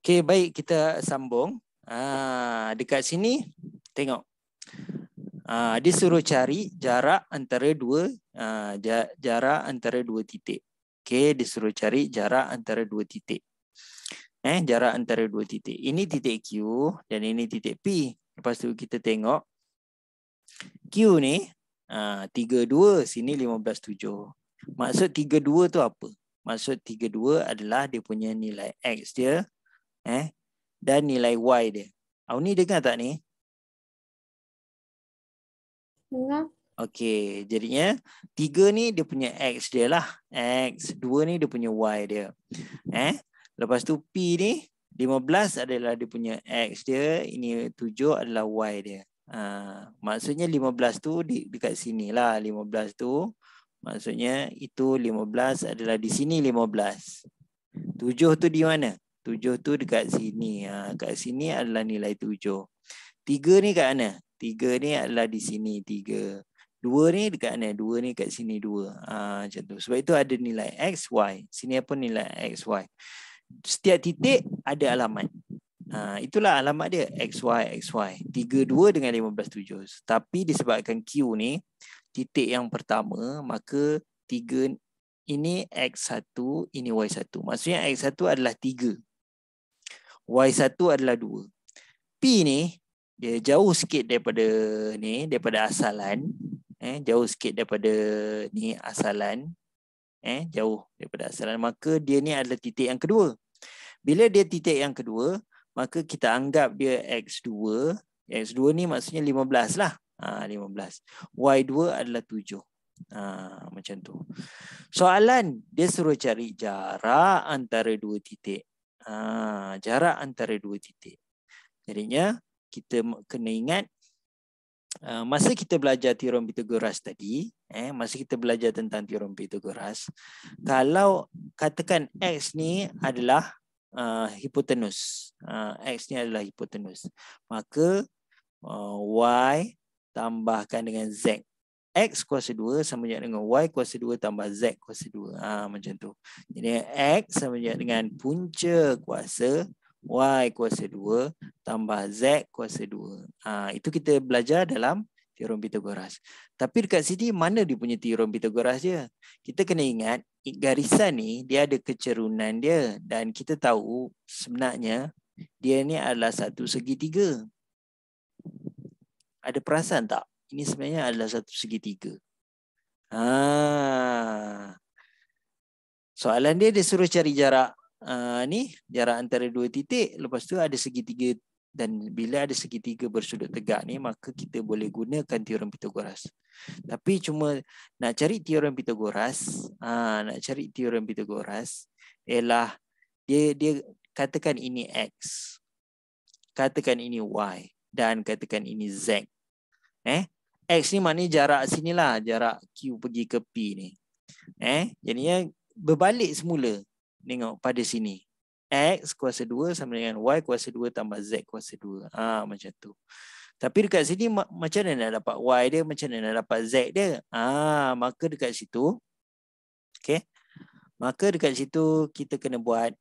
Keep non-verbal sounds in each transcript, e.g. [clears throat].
Okey, baik kita sambung. Ah, dekat sini tengok. Ah, dia suruh cari jarak antara dua ah, jarak antara dua titik. Okey, dia suruh cari jarak antara dua titik. Eh, jarak antara dua titik. Ini titik Q dan ini titik P. Lepas tu kita tengok Q ni ah, 32 sini 157. Maksud 32 tu apa? Maksud 32 adalah dia punya nilai X dia eh dan nilai y dia. ni dengar tak ni? Dengar. Okey, jadinya tiga ni dia punya x dia lah. X dua ni dia punya y dia. Eh? Lepas tu p ni 15 adalah dia punya x dia, ini 7 adalah y dia. Uh, maksudnya 15 tu di, dekat sini lah 15 tu maksudnya itu 15 adalah di sini 15 7 tu di mana Tujuh tu dekat sini. Ha, kat sini adalah nilai tujuh. Tiga ni kat mana? Tiga ni adalah di sini. Tiga. Dua ni dekat mana? Dua ni kat sini. Dua. Ha, macam tu. Sebab itu ada nilai X, Y. Sini apa nilai X, Y. Setiap titik ada alamat. Ha, itulah alamat dia. X, Y, X, Y. Tiga, dua dengan lima belas tujuh. Tapi disebabkan Q ni, titik yang pertama, maka tiga ini X1, ini Y1. Maksudnya X1 adalah Y1 adalah 2. P ni dia jauh sikit daripada ni daripada asalan eh jauh sikit daripada ni asalan eh jauh daripada asalan maka dia ni adalah titik yang kedua. Bila dia titik yang kedua, maka kita anggap dia X2. X2 ni maksudnya 15 lah. Ha, 15. Y2 adalah 7. Ha, macam tu. Soalan, dia suruh cari jarak antara dua titik ha, jarak antara dua titik. Jadinya kita kena ingat uh, masa kita belajar teorem Pythagoras tadi, eh, masa kita belajar tentang teorem Pythagoras, kalau katakan X ni adalah uh, hipotenus, uh, X ni adalah hipotenus, maka uh, Y tambahkan dengan Z, uh, X kuasa 2 sama dengan, dengan Y kuasa 2 tambah Z kuasa 2. Ha, macam tu. Jadi X sama dengan, dengan punca kuasa Y kuasa 2 tambah Z kuasa 2. Ha, itu kita belajar dalam teorem Pythagoras. Tapi dekat sini mana dia punya teorem Pythagoras dia? Kita kena ingat garisan ni dia ada kecerunan dia. Dan kita tahu sebenarnya dia ni adalah satu segitiga. Ada perasan tak? ini sebenarnya adalah satu segitiga. Ha. Ah. Soalan dia dia suruh cari jarak uh, ni jarak antara dua titik lepas tu ada segitiga dan bila ada segitiga bersudut tegak ni maka kita boleh gunakan teorem Pythagoras. Tapi cuma nak cari teorem Pythagoras, uh, nak cari teorem Pythagoras ialah dia dia katakan ini x. Katakan ini y dan katakan ini z. Eh, X ni maknanya jarak sini lah. Jarak Q pergi ke P ni. Eh, jadinya berbalik semula. Tengok pada sini. X kuasa 2 sama dengan Y kuasa 2 tambah Z kuasa 2. Ah ha, macam tu. Tapi dekat sini macam mana nak dapat Y dia? Macam mana nak dapat Z dia? Ah ha, maka dekat situ. Okay. Maka dekat situ kita kena buat.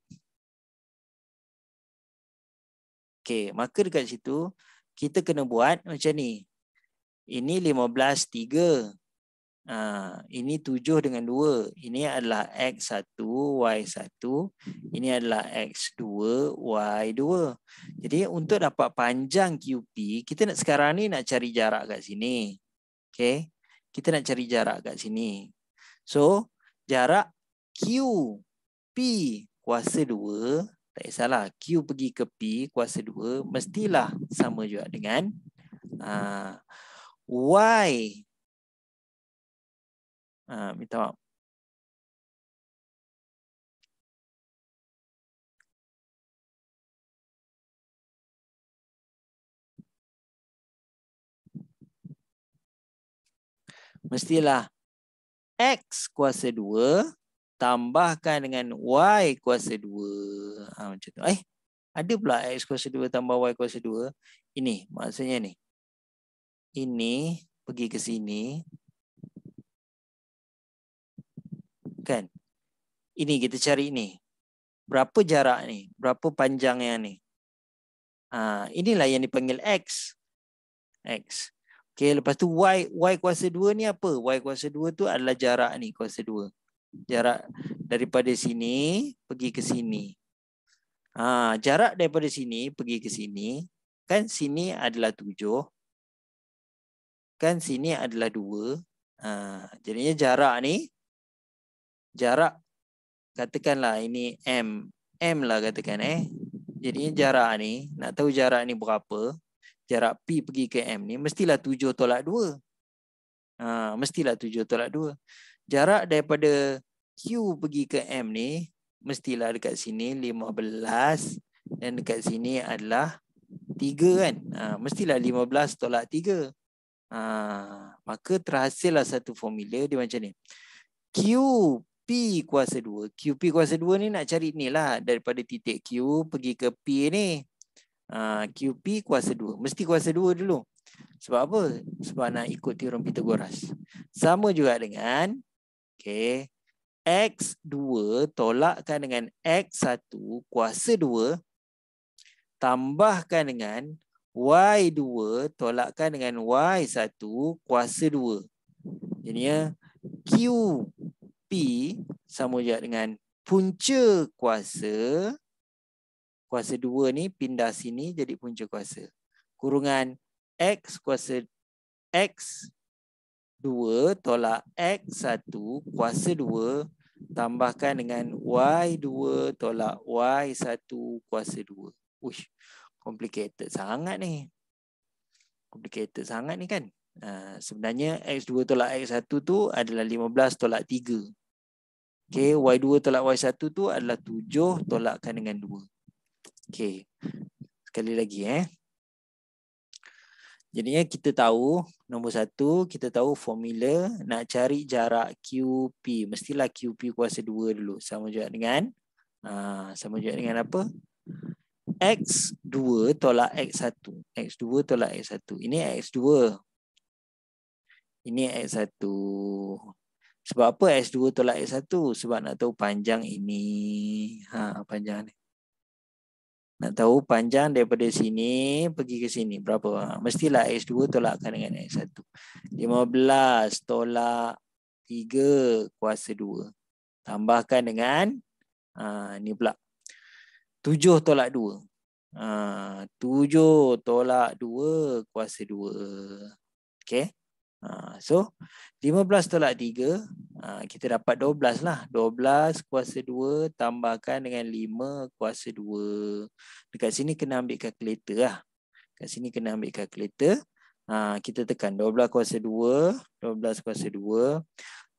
Okay. Maka dekat situ kita kena buat macam ni. Ini 15, 3. Ha, ini tujuh dengan dua. Ini adalah X1, Y1. Ini adalah X2, Y2. Jadi untuk dapat panjang QP, kita nak sekarang ni nak cari jarak kat sini. Okay. Kita nak cari jarak kat sini. So, jarak QP kuasa dua Tak salah Q pergi ke P kuasa dua Mestilah sama juga dengan... Uh, why uh, minta maaf mestilah x kuasa 2 tambahkan dengan y kuasa 2 ha, ah, macam tu eh ada pula x kuasa 2 tambah y kuasa 2 ini maksudnya ni ini pergi ke sini. Kan? Ini kita cari ni. Berapa jarak ni? Berapa panjangnya ni? Ha, inilah yang dipanggil X. X. Okay, lepas tu Y Y kuasa 2 ni apa? Y kuasa 2 tu adalah jarak ni kuasa 2. Jarak daripada sini pergi ke sini. Ha, jarak daripada sini pergi ke sini. Kan sini adalah 7 kan sini adalah dua. Ha, jadinya jarak ni, jarak katakanlah ini M. M lah katakan eh. Jadinya jarak ni, nak tahu jarak ni berapa, jarak P pergi ke M ni, mestilah tujuh tolak dua. Ha, mestilah tujuh tolak dua. Jarak daripada Q pergi ke M ni, mestilah dekat sini lima belas dan dekat sini adalah tiga kan. Ha, mestilah lima belas tolak tiga. Ha, maka terhasillah satu formula dia macam ni. Q P kuasa 2. Q P kuasa 2 ni nak cari ni lah. Daripada titik Q pergi ke P ni. Ha, Q P kuasa 2. Mesti kuasa 2 dulu. Sebab apa? Sebab nak ikut teorem Pythagoras. Sama juga dengan okay, X2 tolakkan dengan X1 kuasa 2 tambahkan dengan Y2 tolakkan dengan Y1 kuasa 2. Jadi QP sama juga dengan punca kuasa. Kuasa 2 ni pindah sini jadi punca kuasa. Kurungan X kuasa X2 tolak X1 kuasa 2 tambahkan dengan Y2 tolak Y1 kuasa 2. Uish complicated sangat ni. Complicated sangat ni kan. Uh, sebenarnya X2 tolak X1 tu adalah 15 tolak 3. Okay, Y2 tolak Y1 tu adalah 7 tolakkan dengan 2. Okay. Sekali lagi eh. Jadinya kita tahu, nombor satu, kita tahu formula nak cari jarak QP. Mestilah QP kuasa 2 dulu. Sama juga dengan, uh, sama juga dengan apa? X2 tolak X1. X2 tolak X1. Ini X2. Ini X1. Sebab apa X2 tolak X1? Sebab nak tahu panjang ini. Ha, panjang ni. Nak tahu panjang daripada sini pergi ke sini. Berapa? Ha, mestilah X2 tolakkan dengan X1. 15 tolak 3 kuasa 2. Tambahkan dengan ha, ni pula. 7 tolak 2. Ha, tujuh tolak dua kuasa dua. Okay. Ha, so, lima belas tolak tiga, ha, kita dapat dua belas lah. Dua belas kuasa dua tambahkan dengan lima kuasa dua. Dekat sini kena ambil kalkulator lah. Dekat sini kena ambil kalkulator. Ha, kita tekan dua belas kuasa dua. Dua belas kuasa dua.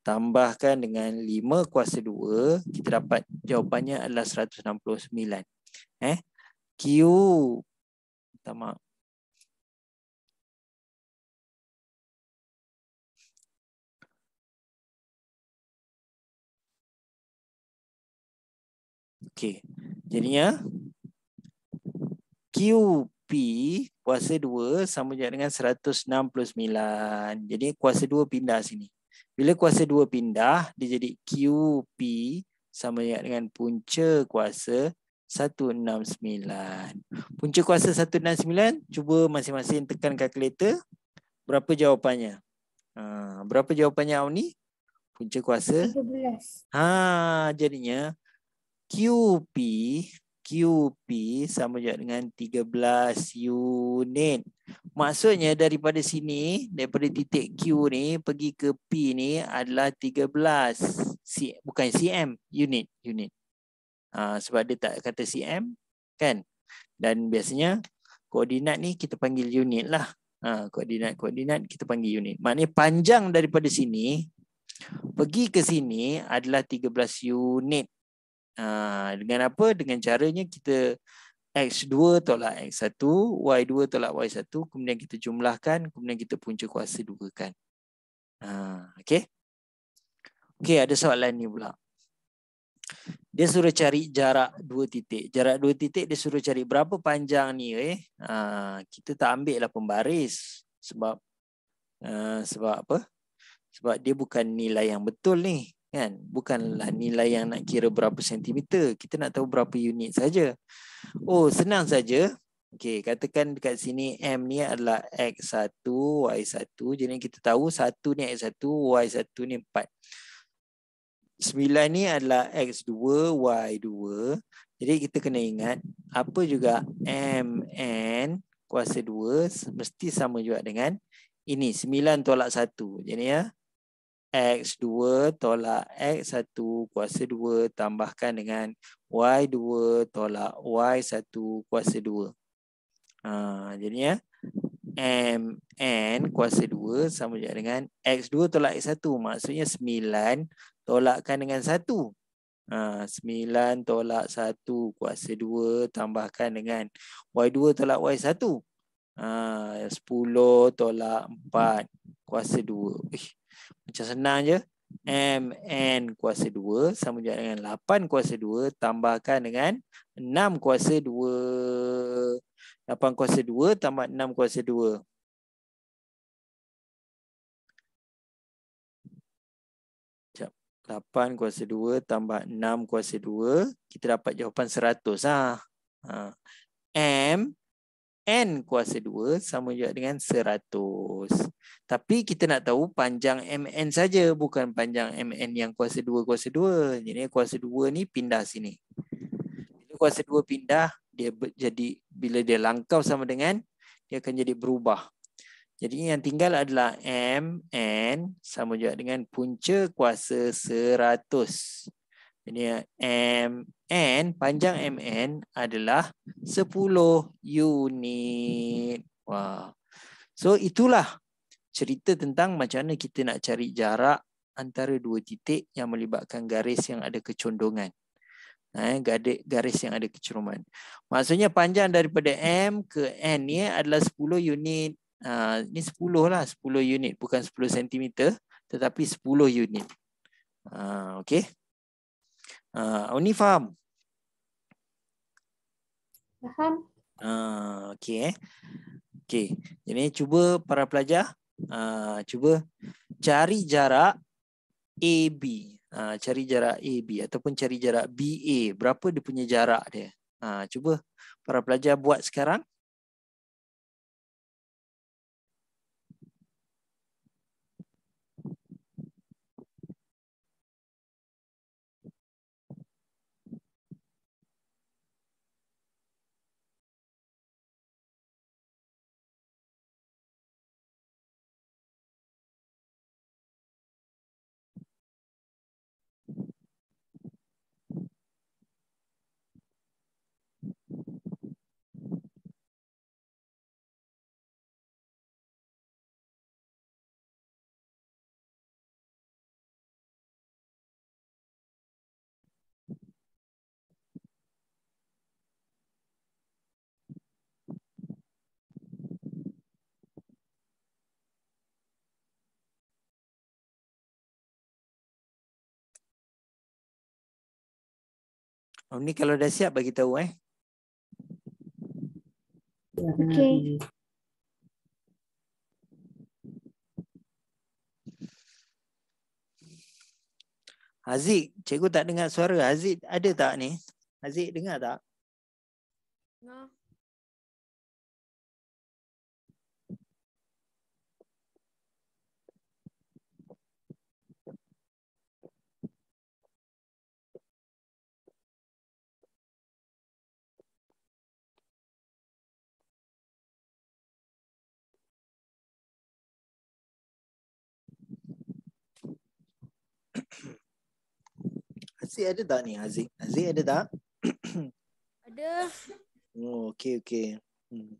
Tambahkan dengan lima kuasa dua. Kita dapat jawapannya adalah seratus enam puluh sembilan. Eh? Q. Tama. Okey. Jadinya QP kuasa 2 sama juga dengan 169. Jadi kuasa 2 pindah sini. Bila kuasa 2 pindah, dia jadi QP sama juga dengan punca kuasa 169. Punca kuasa 169, cuba masing-masing tekan kalkulator. Berapa jawapannya? Ha, berapa jawapannya awak ni? Punca kuasa? 13. Ha, jadinya QP QP sama juga dengan 13 unit. Maksudnya daripada sini, daripada titik Q ni pergi ke P ni adalah 13 C, bukan CM, unit, unit. Ah, sebab dia tak kata CM kan dan biasanya koordinat ni kita panggil unit lah ha, koordinat koordinat kita panggil unit maknanya panjang daripada sini pergi ke sini adalah 13 unit ha, dengan apa dengan caranya kita X2 tolak X1 Y2 tolak Y1 Kemudian kita jumlahkan Kemudian kita punca kuasa 2 ha, Okay Okay ada soalan ni pula dia suruh cari jarak dua titik. Jarak dua titik dia suruh cari berapa panjang ni eh. Ha, kita tak ambil lah pembaris. Sebab uh, sebab apa? Sebab dia bukan nilai yang betul ni. kan? Bukanlah hmm. nilai yang nak kira berapa sentimeter. Kita nak tahu berapa unit saja. Oh senang saja. Okay, katakan dekat sini M ni adalah X1, Y1. Jadi kita tahu 1 ni X1, Y1 ni 4. 9 ni adalah x2 y2. Jadi kita kena ingat apa juga mn kuasa 2 mesti sama juga dengan ini 9 tolak 1. Jadi ya x2 tolak x1 kuasa 2 tambahkan dengan y2 tolak y1 kuasa 2. Ha, ya mn kuasa 2 sama juga dengan x2 tolak x1 maksudnya 9 tolakkan dengan satu. Ha, sembilan tolak satu kuasa dua tambahkan dengan Y2 tolak Y1. Ha, sepuluh tolak empat kuasa dua. Eh, macam senang je. MN kuasa dua sama juga dengan lapan kuasa dua tambahkan dengan enam kuasa dua lapan kuasa dua tambah enam kuasa dua 8 kuasa 2 tambah 6 kuasa 2 kita dapat jawapan 100 ah. Ha. M N kuasa 2 sama juga dengan 100. Tapi kita nak tahu panjang MN saja bukan panjang MN yang kuasa 2 kuasa 2. Jadi kuasa 2 ni pindah sini. Bila kuasa 2 pindah dia jadi bila dia langkau sama dengan dia akan jadi berubah jadi yang tinggal adalah M, N sama juga dengan punca kuasa 100. Jadi M, N, panjang M, N adalah 10 unit. Wow. So itulah cerita tentang macam mana kita nak cari jarak antara dua titik yang melibatkan garis yang ada kecondongan. Eh, garis yang ada kecerungan Maksudnya panjang daripada M ke N ni Adalah 10 unit uh, ini 10 lah 10 unit bukan 10 cm tetapi 10 unit uh, ah, ok uh, ah, Uni faham? faham uh, ah, ok eh ok jadi cuba para pelajar uh, cuba cari jarak AB uh, cari jarak AB ataupun cari jarak BA berapa dia punya jarak dia uh, cuba para pelajar buat sekarang Om oh, ni kalau dah siap bagi tahu eh. Okey. Aziz, cikgu tak dengar suara. Aziz ada tak ni? Aziz dengar tak? Dengar. No. [clears throat] Aziz ada tak ni Aziz? Aziz ada tak? [clears throat] ada. Oh, okay okay. Hmm.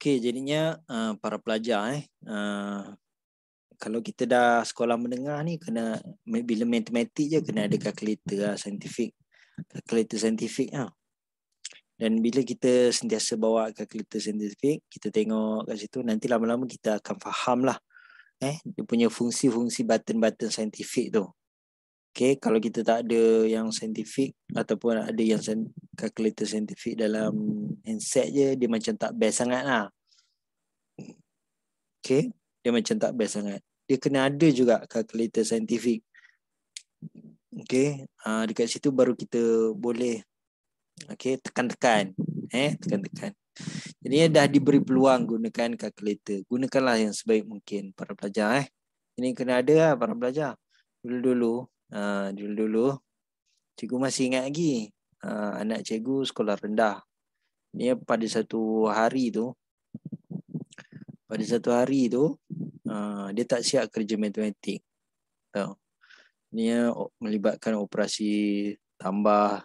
Okey, jadinya uh, para pelajar eh uh, kalau kita dah sekolah menengah ni kena bila matematik je kena ada kalkulator lah, saintifik kalkulator saintifik lah. Dan bila kita sentiasa bawa kalkulator saintifik, kita tengok kat situ nanti lama-lama kita akan faham lah eh dia punya fungsi-fungsi button-button saintifik tu. Okay, kalau kita tak ada yang saintifik ataupun ada yang calculator saintifik dalam handset je, dia macam tak best sangat lah. Okay, dia macam tak best sangat. Dia kena ada juga calculator saintifik. Okay, ha, dekat situ baru kita boleh okay, tekan-tekan. Eh, tekan-tekan. Jadi dah diberi peluang gunakan calculator. Gunakanlah yang sebaik mungkin para pelajar. Eh. Ini kena ada lah para pelajar. Dulu-dulu dulu-dulu ah, cikgu masih ingat lagi uh, anak cikgu sekolah rendah dia pada satu hari tu pada satu hari tu uh, dia tak siap kerja matematik tau dia melibatkan operasi tambah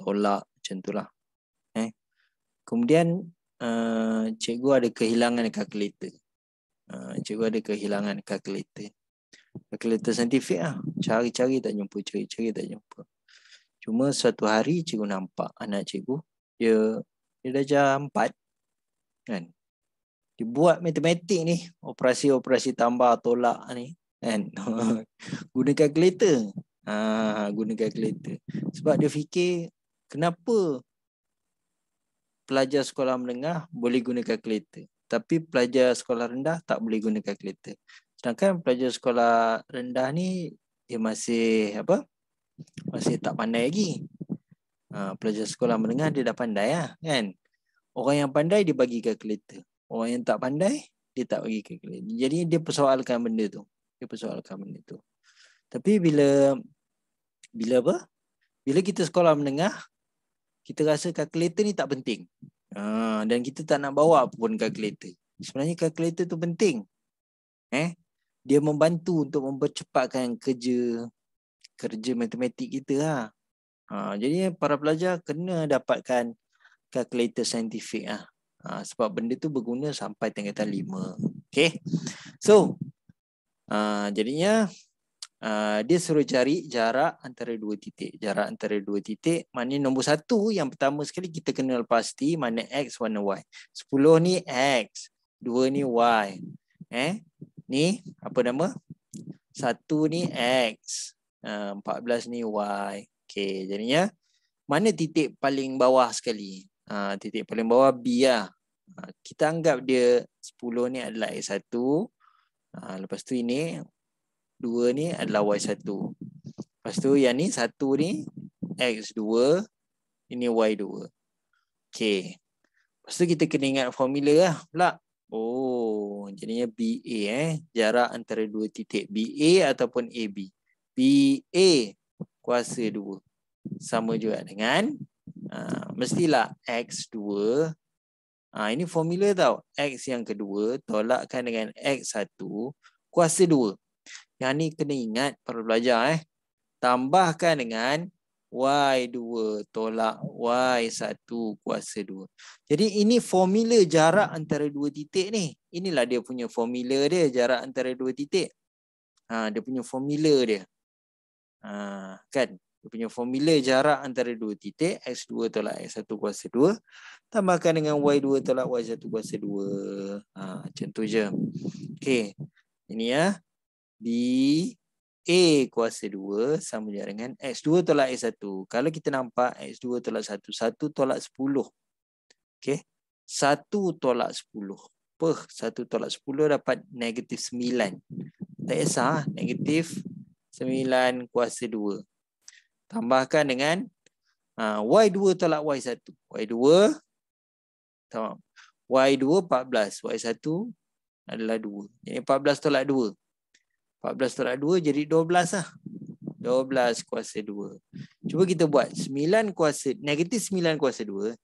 tolak macam itulah eh kemudian uh, cikgu ada kehilangan kalkulator uh, cikgu ada kehilangan kalkulator kalkulator saintifik lah. Cari-cari tak jumpa, cari-cari tak jumpa. Cuma suatu hari cikgu nampak anak cikgu, dia, dia dah jam empat. Kan? Dia buat matematik ni, operasi-operasi tambah, tolak ni. Kan? [laughs] guna kalkulator. Ha, guna kalkulator. Sebab dia fikir, kenapa pelajar sekolah menengah boleh guna kalkulator? Tapi pelajar sekolah rendah tak boleh guna kalkulator. Sedangkan pelajar sekolah rendah ni dia masih apa? Masih tak pandai lagi. Uh, pelajar sekolah menengah dia dah pandai lah, kan? Orang yang pandai dia bagi kalkulator. Orang yang tak pandai dia tak bagi kalkulator. Jadi dia persoalkan benda tu. Dia persoalkan benda tu. Tapi bila bila apa? Bila kita sekolah menengah kita rasa kalkulator ni tak penting. Uh, dan kita tak nak bawa pun kalkulator. Sebenarnya kalkulator tu penting. Eh, dia membantu untuk mempercepatkan kerja kerja matematik kita lah. Ha, jadi para pelajar kena dapatkan kalkulator saintifik lah. Ha, sebab benda tu berguna sampai tingkatan 5. Okay. So, ha, jadinya ha, dia suruh cari jarak antara dua titik. Jarak antara dua titik. mana nombor satu yang pertama sekali kita kena pasti mana X, mana Y. 10 ni X. 2 ni Y. Eh? ni apa nama? Satu ni X. Ha, empat belas ni Y. Okay, jadinya mana titik paling bawah sekali? Ha, titik paling bawah B lah. Ha, kita anggap dia sepuluh ni adalah X1. Lepas tu ini dua ni adalah Y1. Lepas tu yang ni satu ni X2. Ini Y2. Okay. Lepas tu kita kena ingat formula lah pula. Oh, Jadinya BA eh. Jarak antara dua titik. BA ataupun AB. BA kuasa 2. Sama juga dengan uh, mestilah X2. Uh, ha, ini formula tau. X yang kedua tolakkan dengan X1 kuasa 2. Yang ni kena ingat perlu belajar. eh. Tambahkan dengan Y2 tolak Y1 kuasa 2. Jadi ini formula jarak antara dua titik ni. Inilah dia punya formula dia jarak antara dua titik. Ha, dia punya formula dia. Ha, kan? Dia punya formula jarak antara dua titik. X2 tolak X1 kuasa 2. Tambahkan dengan Y2 tolak Y1 kuasa 2. Ha, macam tu je. Okay. Ini ya. B. A kuasa 2 sama juga dengan X2 tolak X1. Kalau kita nampak X2 tolak 1. 1 tolak 10. Okay. 1 tolak 10. Per 1 tolak 10 dapat negatif 9. Tak kisah. Negatif 9 kuasa 2. Tambahkan dengan uh, ha, Y2 tolak Y1. Y2. Tamam. Y2 14. Y1 adalah 2. Jadi 14 tolak 2. 14 terak 2 jadi 12 lah. 12 kuasa 2. Cuba kita buat 9 kuasa, negatif 9 kuasa 2.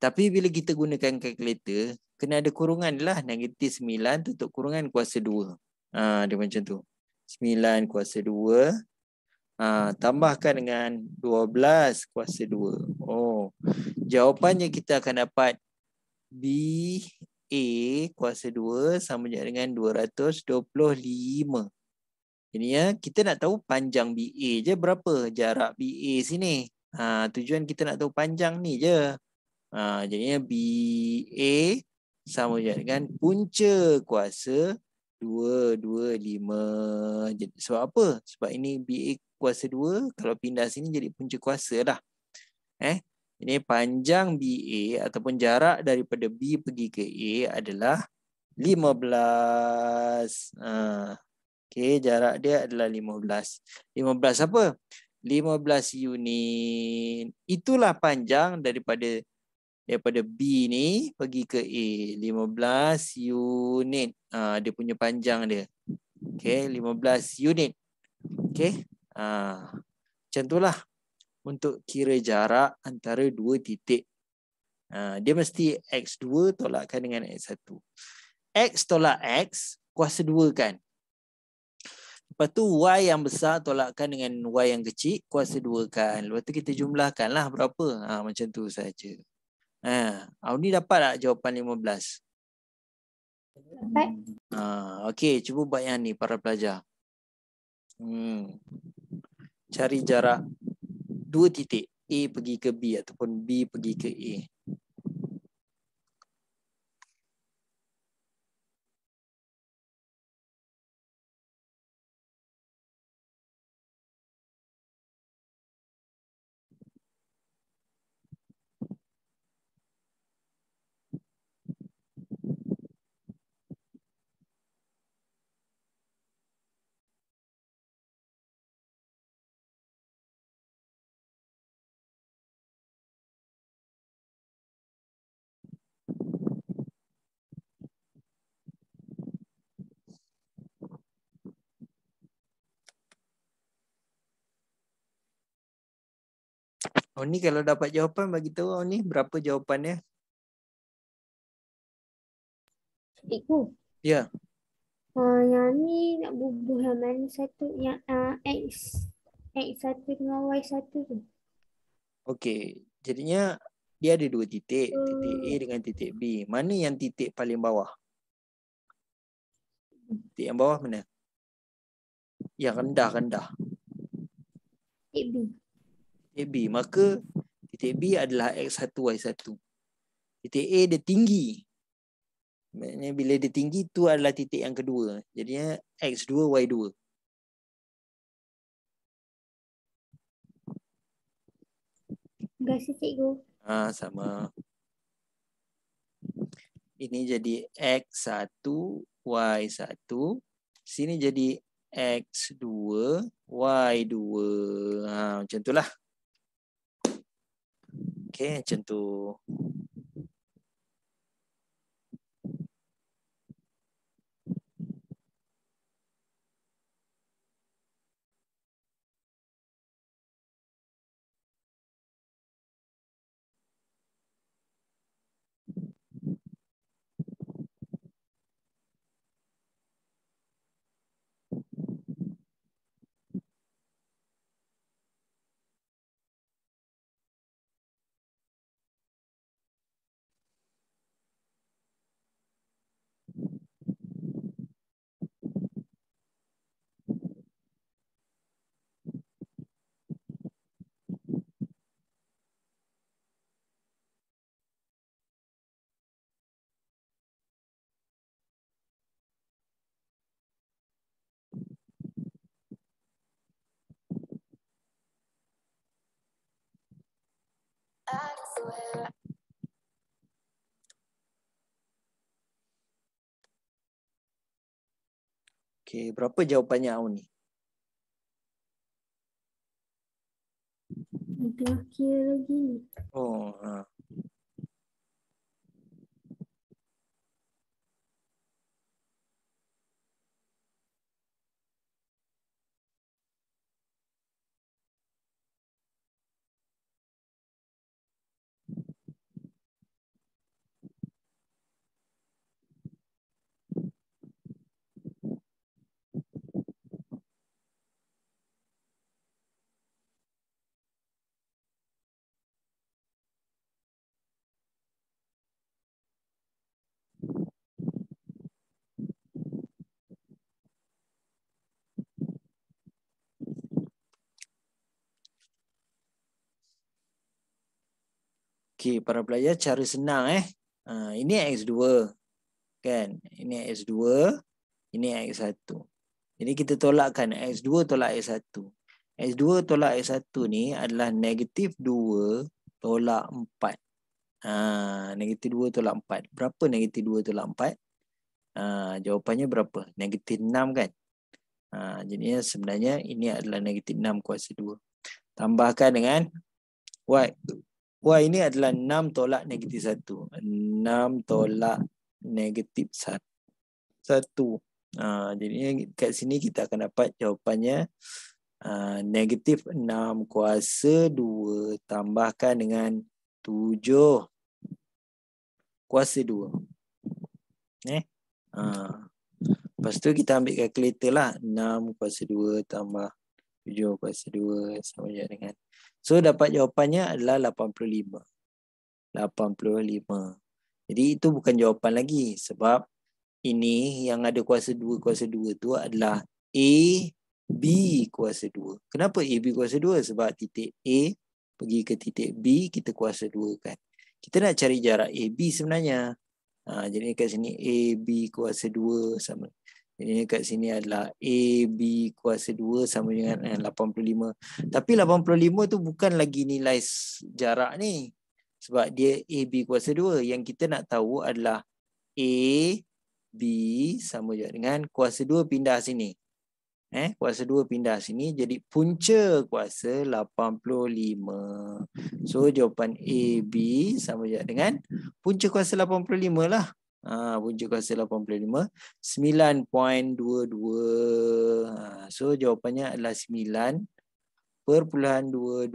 Tapi bila kita gunakan kalkulator, kena ada kurungan lah. Negatif 9 tutup kurungan kuasa 2. Ha, dia macam tu. 9 kuasa 2. Ha, tambahkan dengan 12 kuasa 2. Oh, Jawapannya kita akan dapat B A kuasa 2 sama juga dengan 225. Ini ya, kita nak tahu panjang BA je berapa jarak BA sini. Ha, tujuan kita nak tahu panjang ni je. Ha, jadinya BA sama juga dengan punca kuasa 225. Sebab apa? Sebab ini BA kuasa 2 kalau pindah sini jadi punca kuasa dah. Eh, ini panjang BA ataupun jarak daripada B pergi ke A adalah 15. Ha. Okey, jarak dia adalah 15. 15 apa? 15 unit. Itulah panjang daripada daripada B ni pergi ke A. 15 unit. Ha, dia punya panjang dia. Okey, 15 unit. Okey. Ha. Macam itulah untuk kira jarak antara dua titik. Ha, dia mesti X2 tolakkan dengan X1. X tolak X, kuasa 2 kan? Lepas tu Y yang besar tolakkan dengan Y yang kecil, kuasa 2 kan? Lepas tu kita jumlahkanlah berapa? Ha, macam tu sahaja. Ha, Audi dapat tak jawapan 15? Dapat. Ha, Okey, cuba buat yang ni para pelajar. Hmm. Cari jarak dua titik A pergi ke B ataupun B pergi ke A Oni oh, kalau dapat jawapan bagi tahu Oni berapa jawapannya? Cikgu. Ya. Yeah. Uh, yang ni nak bubuh yang mana satu yang uh, X X satu dengan Y satu tu. Okey. Jadinya dia ada dua titik. Uh, titik A dengan titik B. Mana yang titik paling bawah? Titik yang bawah mana? Yang rendah-rendah. Titik B titik B. Maka hmm. titik B adalah X1, Y1. Titik A dia tinggi. Maksudnya bila dia tinggi, tu adalah titik yang kedua. Jadinya X2, Y2. Terima kasih, Cikgu. Ah, sama. Ini jadi X1, Y1. Sini jadi X2, Y2. Ah, ha, macam itulah. Okay, macam tu. Okay, berapa jawapannya awak ni? Dia kira lagi. Oh, ha. Uh. Okey, para pelajar cara senang eh. Uh, ini X2. Kan? Ini X2. Ini X1. Jadi kita tolakkan X2 tolak X1. X2 tolak X1 ni adalah negatif 2 tolak 4. Uh, ha, negatif 2 tolak 4. Berapa negatif 2 tolak 4? Uh, ha, jawapannya berapa? Negatif 6 kan? Uh, jadi sebenarnya ini adalah negatif 6 kuasa 2. Tambahkan dengan Y. Wah ini adalah 6 tolak negatif 1. 6 tolak negatif 1. Ha, jadi kat sini kita akan dapat jawapannya ha, negatif 6 kuasa 2 tambahkan dengan 7 kuasa 2. Eh? Ha. Lepas tu kita ambil kalkulator lah. 6 kuasa 2 tambah 7 kuasa 2 sama dengan So dapat jawapannya adalah 85. 85. Jadi itu bukan jawapan lagi sebab ini yang ada kuasa 2 kuasa 2 tu adalah A B kuasa 2. Kenapa A B kuasa 2? Sebab titik A pergi ke titik B kita kuasa 2 kan. Kita nak cari jarak A B sebenarnya. Ha, jadi kat sini A B kuasa 2 sama jadi kat sini adalah AB kuasa 2 sama dengan 85. Eh, Tapi 85 tu bukan lagi nilai jarak ni. Sebab dia AB kuasa 2. Yang kita nak tahu adalah AB sama juga dengan kuasa 2 pindah sini. Eh, kuasa 2 pindah sini. Jadi punca kuasa 85. So jawapan AB sama juga dengan punca kuasa 85 lah ha, punca kuasa 85 9.22 so jawapannya adalah 9 perpuluhan 22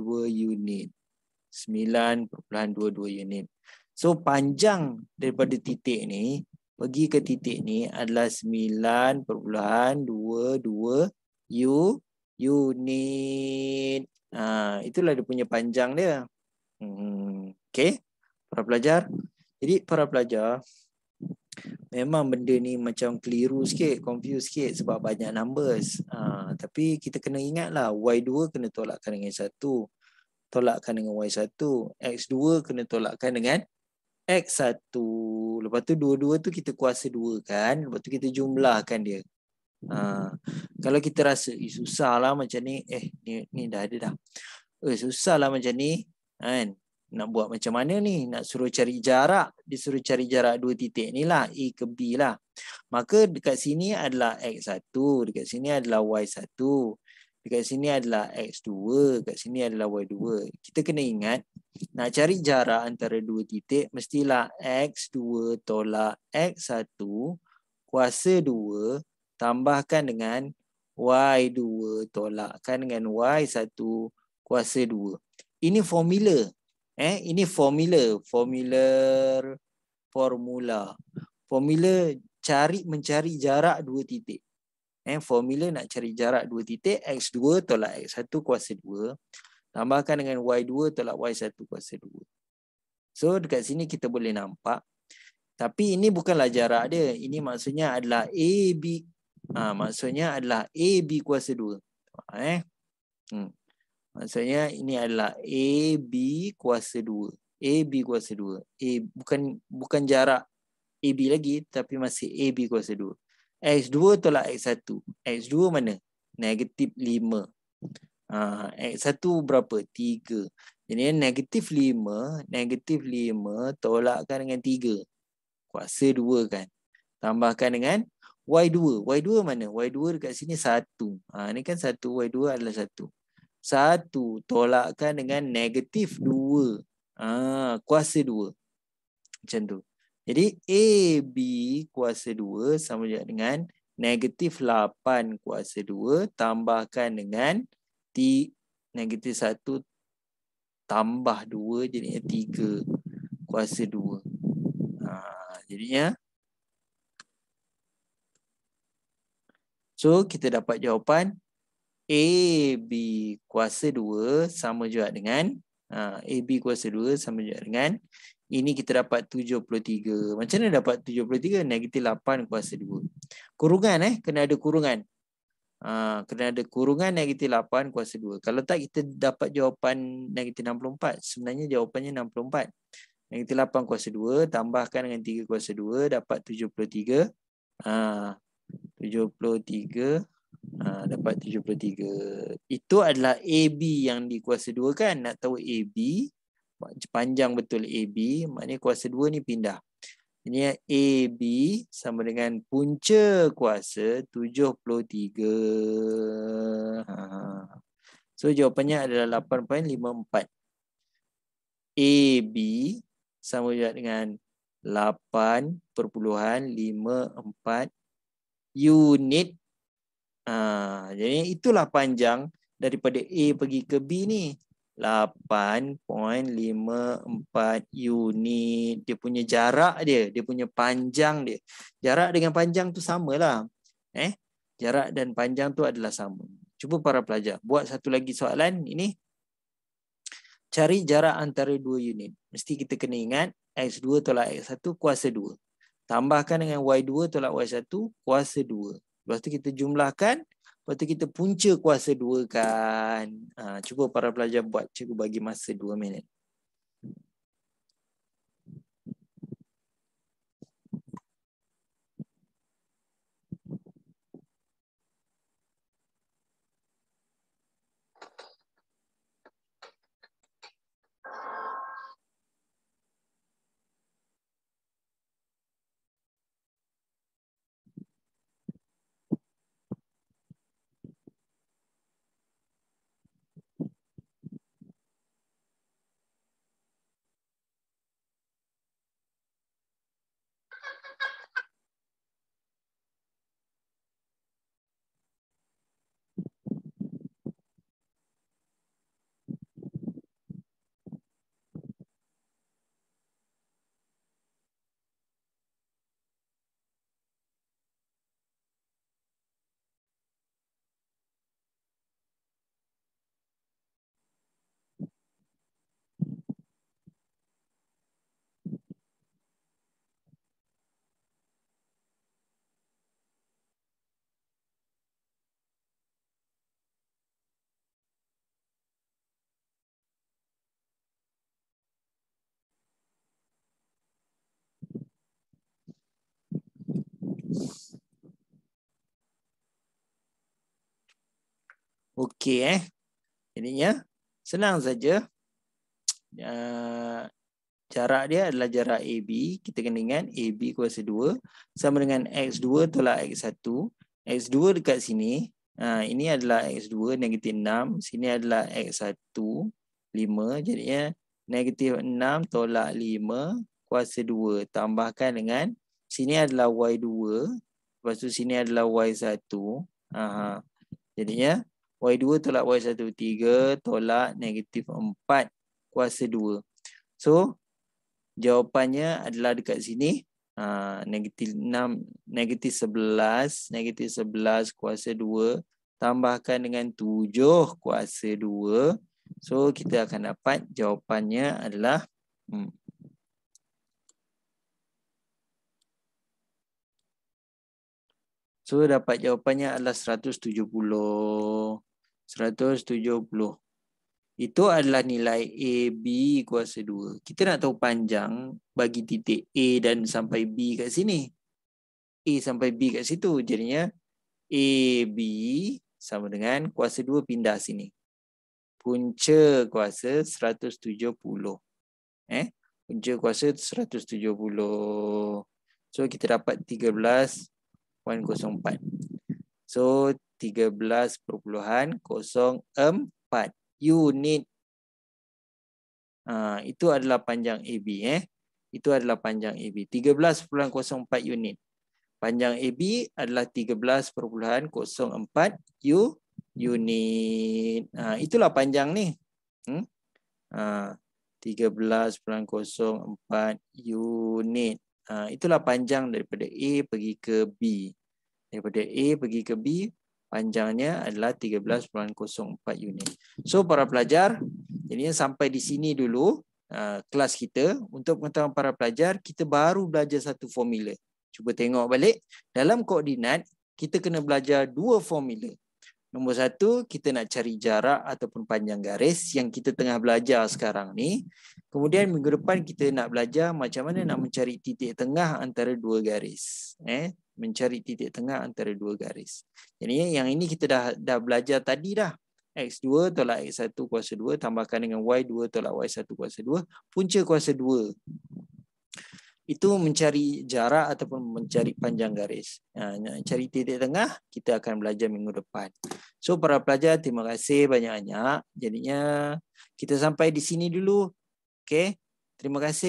unit 9 perpuluhan 22 unit so panjang daripada titik ni pergi ke titik ni adalah 9 perpuluhan 22 u unit ha, itulah dia punya panjang dia hmm, ok para pelajar jadi para pelajar memang benda ni macam keliru sikit, confuse sikit sebab banyak numbers. Ha, tapi kita kena ingat lah, Y2 kena tolakkan dengan 1. Tolakkan dengan Y1. X2 kena tolakkan dengan X1. Lepas tu dua-dua tu kita kuasa dua kan. Lepas tu kita jumlahkan dia. Ha, kalau kita rasa susah lah macam ni. Eh ni, ni dah ada dah. Eh, susah lah macam ni. Kan? nak buat macam mana ni nak suruh cari jarak disuruh cari jarak dua titik ni lah A ke B lah maka dekat sini adalah X1 dekat sini adalah Y1 dekat sini adalah X2 dekat sini adalah Y2 kita kena ingat nak cari jarak antara dua titik mestilah X2 tolak X1 kuasa 2 tambahkan dengan Y2 tolakkan dengan Y1 kuasa 2 ini formula Eh, ini formula, formula formula. Formula cari mencari jarak dua titik. Eh, formula nak cari jarak dua titik x dua tolak x satu kuasa dua, tambahkan dengan y dua tolak y satu kuasa dua. So dekat sini kita boleh nampak tapi ini bukanlah jarak dia. Ini maksudnya adalah AB ha, maksudnya adalah AB kuasa dua. Ha, eh. Hmm. Maksudnya ini adalah AB kuasa 2. AB kuasa 2. A bukan bukan jarak AB lagi tapi masih AB kuasa 2. X2 tolak X1. X2 mana? Negatif 5. Ha, X1 berapa? 3. Jadi negatif 5. Negatif 5 tolakkan dengan 3. Kuasa 2 kan. Tambahkan dengan Y2. Y2 mana? Y2 dekat sini 1. Ha, ini kan 1. Y2 adalah 1 satu tolakkan dengan negatif dua ah kuasa dua macam tu jadi AB kuasa dua sama juga dengan negatif lapan kuasa dua tambahkan dengan T, negatif satu tambah dua jadinya tiga kuasa dua. Ha, jadinya. So kita dapat jawapan AB kuasa 2 sama juga dengan uh, ha, AB kuasa 2 sama juga dengan ini kita dapat 73. Macam mana dapat 73? Negatif 8 kuasa 2. Kurungan eh. Kena ada kurungan. Uh, kena ada kurungan negatif 8 kuasa 2. Kalau tak kita dapat jawapan negatif 64. Sebenarnya jawapannya 64. Negatif 8 kuasa 2 tambahkan dengan 3 kuasa 2 dapat 73. Uh, 73 Ah, dapat 73. Itu adalah AB yang di kuasa 2 kan? Nak tahu AB, panjang betul AB, maknanya kuasa 2 ni pindah. Ini AB sama dengan punca kuasa 73. Ha. So jawapannya adalah 8.54. AB sama juga dengan 8.54 unit Ha, jadi itulah panjang daripada A pergi ke B ni. 8.54 unit. Dia punya jarak dia. Dia punya panjang dia. Jarak dengan panjang tu samalah. Eh? Jarak dan panjang tu adalah sama. Cuba para pelajar. Buat satu lagi soalan ini. Cari jarak antara dua unit. Mesti kita kena ingat X2 tolak X1 kuasa 2. Tambahkan dengan Y2 tolak Y1 kuasa 2. Lepas tu kita jumlahkan. Lepas tu kita punca kuasa 2 kan. Ha, cuba para pelajar buat. Cikgu bagi masa 2 minit. Okey eh. Jadinya senang saja. Uh, jarak dia adalah jarak AB. Kita kena ingat AB kuasa 2 sama dengan X2 tolak X1. X2 dekat sini. Uh, ini adalah X2 negatif 6. Sini adalah X1 5. Jadinya negatif 6 tolak 5 kuasa 2. Tambahkan dengan sini adalah Y2. Lepas tu sini adalah Y1. Uh, jadinya Y2 tolak Y1 3 tolak negatif 4 kuasa 2. So jawapannya adalah dekat sini ha, negatif 6 negatif 11 negatif 11 kuasa 2 tambahkan dengan 7 kuasa 2. So kita akan dapat jawapannya adalah hmm, So dapat jawapannya adalah 170. 170. Itu adalah nilai AB kuasa 2. Kita nak tahu panjang bagi titik A dan sampai B kat sini. A sampai B kat situ. Jadinya AB sama dengan kuasa 2 pindah sini. Punca kuasa 170. Eh? Punca kuasa 170. So kita dapat 13.104. So 13.04 unit. Ha, itu adalah panjang AB. Eh? Itu adalah panjang AB. 13.04 unit. Panjang AB adalah 13.04 U unit. Ha, itulah panjang ni. Hmm? Ha, 13.04 unit. Ha, itulah panjang daripada A pergi ke B. Daripada A pergi ke B, panjangnya adalah 13.04 unit. So para pelajar, ini sampai di sini dulu uh, kelas kita untuk pengetahuan para pelajar, kita baru belajar satu formula. Cuba tengok balik dalam koordinat kita kena belajar dua formula. Nombor satu, kita nak cari jarak ataupun panjang garis yang kita tengah belajar sekarang ni. Kemudian minggu depan kita nak belajar macam mana nak mencari titik tengah antara dua garis. Eh, mencari titik tengah antara dua garis. Jadi yang ini kita dah dah belajar tadi dah. X2 tolak X1 kuasa 2 tambahkan dengan Y2 tolak Y1 kuasa 2 punca kuasa 2. Itu mencari jarak ataupun mencari panjang garis. Ha, cari titik tengah, kita akan belajar minggu depan. So, para pelajar, terima kasih banyak-banyak. Jadinya, kita sampai di sini dulu. Okay? Terima kasih.